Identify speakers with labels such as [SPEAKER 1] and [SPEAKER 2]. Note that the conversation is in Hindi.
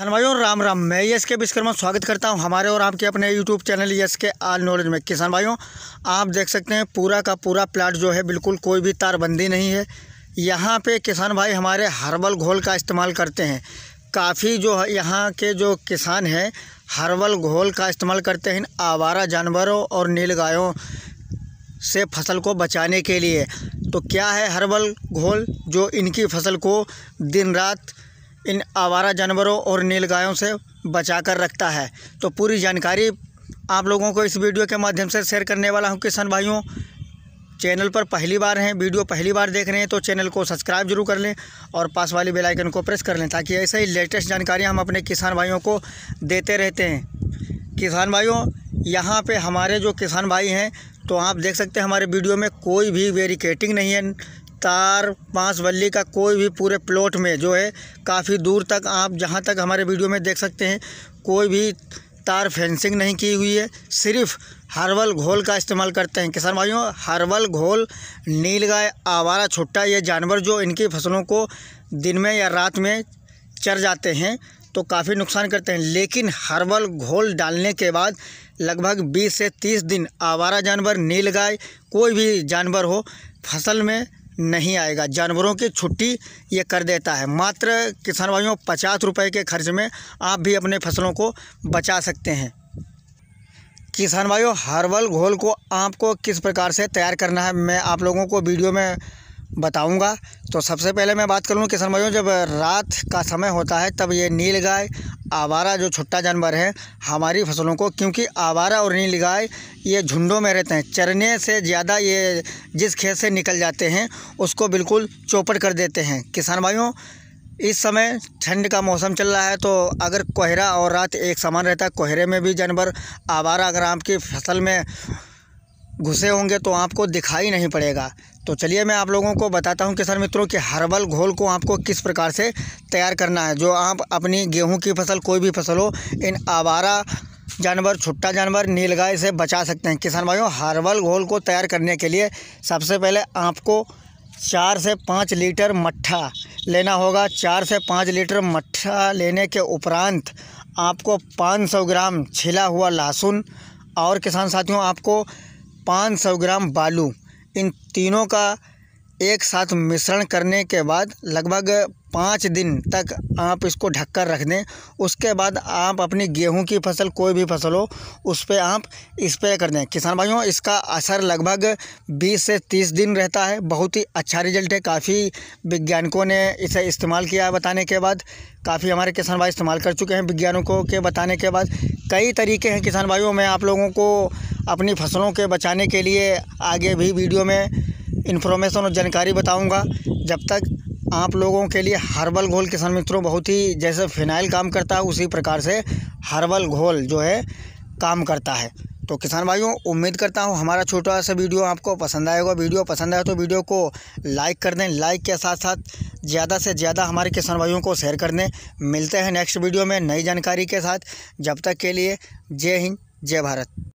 [SPEAKER 1] हनुमाइयों राम राम मैं यस के विश्वकर्मा स्वागत करता हूं हमारे और आपके अपने यूट्यूब चैनल यस के आल नॉलेज में किसान भाइयों आप देख सकते हैं पूरा का पूरा प्लाट जो है बिल्कुल कोई भी तारबंदी नहीं है यहाँ पे किसान भाई हमारे हर्बल घोल का इस्तेमाल करते हैं काफ़ी जो है यहाँ के जो किसान हैं हर्बल घोल का इस्तेमाल करते हैं आवारा जानवरों और नील गायों से फसल को बचाने के लिए तो क्या है हर्बल घोल जो इनकी फसल को दिन रात इन आवारा जानवरों और नील गायों से बचा कर रखता है तो पूरी जानकारी आप लोगों को इस वीडियो के माध्यम से शेयर करने वाला हूँ किसान भाइयों चैनल पर पहली बार हैं वीडियो पहली बार देख रहे हैं तो चैनल को सब्सक्राइब जरूर कर लें और पास वाली बेल आइकन को प्रेस कर लें ताकि ऐसे ही लेटेस्ट जानकारियाँ हम अपने किसान भाइयों को देते रहते हैं किसान भाइयों यहाँ पे हमारे जो किसान भाई हैं तो आप देख सकते हैं हमारे वीडियो में कोई भी वेरिकेटिंग नहीं है तार पांच बल्ली का कोई भी पूरे प्लॉट में जो है काफ़ी दूर तक आप जहाँ तक हमारे वीडियो में देख सकते हैं कोई भी तार फेंसिंग नहीं की हुई है सिर्फ हर्बल घोल का इस्तेमाल करते हैं किसान भाइयों हर्बल घोल नील गाय आवारा छुट्टा ये जानवर जो इनकी फसलों को दिन में या रात में चर जाते हैं तो काफ़ी नुकसान करते हैं लेकिन हर्बल घोल डालने के बाद लगभग 20 से 30 दिन आवारा जानवर नील गाय कोई भी जानवर हो फसल में नहीं आएगा जानवरों की छुट्टी ये कर देता है मात्र किसान भाइयों पचास रुपये के खर्च में आप भी अपने फसलों को बचा सकते हैं किसान भाइयों हर्बल घोल को आपको किस प्रकार से तैयार करना है मैं आप लोगों को वीडियो में बताऊंगा तो सबसे पहले मैं बात करूँ किसान भाइयों जब रात का समय होता है तब ये नील गाय आवारा जो छुट्टा जानवर है हमारी फसलों को क्योंकि आवारा और नील गाय ये झुंडों में रहते हैं चरने से ज़्यादा ये जिस खेत से निकल जाते हैं उसको बिल्कुल चौपट कर देते हैं किसान भाइयों इस समय ठंड का मौसम चल रहा है तो अगर कोहरा और रात एक समान रहता है कोहरे में भी जानवर आवारा अगर आपकी फसल में घुसे होंगे तो आपको दिखाई नहीं पड़ेगा तो चलिए मैं आप लोगों को बताता हूं किसान मित्रों कि हर्बल घोल को आपको किस प्रकार से तैयार करना है जो आप अपनी गेहूं की फसल कोई भी फसल हो इन आवारा जानवर छुट्टा जानवर नीलगाय से बचा सकते हैं किसान भाइयों हर्बल घोल को तैयार करने के लिए सबसे पहले आपको चार से पाँच लीटर मट्ठा लेना होगा चार से पाँच लीटर मट्ठा लेने के उपरांत आपको पाँच ग्राम छिला हुआ लहसुन और किसान साथियों आपको पाँच सौ ग्राम बालू इन तीनों का एक साथ मिश्रण करने के बाद लगभग पाँच दिन तक आप इसको ढक कर रख दें उसके बाद आप अपनी गेहूं की फसल कोई भी फसल हो उस पर आप स्प्रे कर दें किसान भाइयों इसका असर लगभग 20 से 30 दिन रहता है बहुत ही अच्छा रिजल्ट है काफ़ी वैज्ञानिकों ने इसे इस्तेमाल किया है बताने के बाद काफ़ी हमारे किसान भाई इस्तेमाल कर चुके हैं विज्ञानिकों के बताने के बाद कई तरीके हैं किसान भाइयों में आप लोगों को अपनी फसलों के बचाने के लिए आगे भी वीडियो में इन्फॉर्मेशन और जानकारी बताऊंगा जब तक आप लोगों के लिए हर्बल घोल किसान मित्रों बहुत ही जैसे फिनाइल काम करता है उसी प्रकार से हर्बल घोल जो है काम करता है तो किसान भाइयों उम्मीद करता हूँ हमारा छोटा सा वीडियो आपको पसंद आएगा वीडियो पसंद आए तो वीडियो को लाइक कर दें लाइक के साथ साथ ज़्यादा से ज़्यादा हमारे किसान भाइयों को शेयर कर दें मिलते हैं नेक्स्ट वीडियो में नई जानकारी के साथ जब तक के लिए जय हिंद जय भारत